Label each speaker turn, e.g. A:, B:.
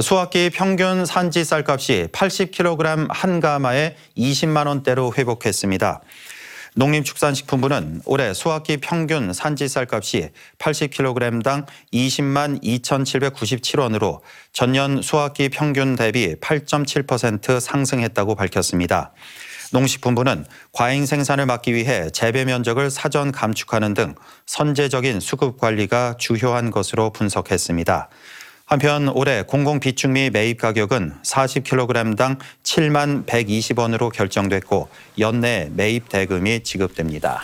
A: 수확기 평균 산지 쌀값이 80kg 한 가마에 20만 원대로 회복했습니다. 농림축산식품부는 올해 수확기 평균 산지 쌀값이 80kg당 20만 2,797원으로 전년 수확기 평균 대비 8.7% 상승했다고 밝혔습니다. 농식품부는 과잉 생산을 막기 위해 재배 면적을 사전 감축하는 등 선제적인 수급 관리가 주요한 것으로 분석했습니다. 한편 올해 공공비축미 매입 가격은 40kg당 7만 120원으로 결정됐고 연내 매입 대금이 지급됩니다.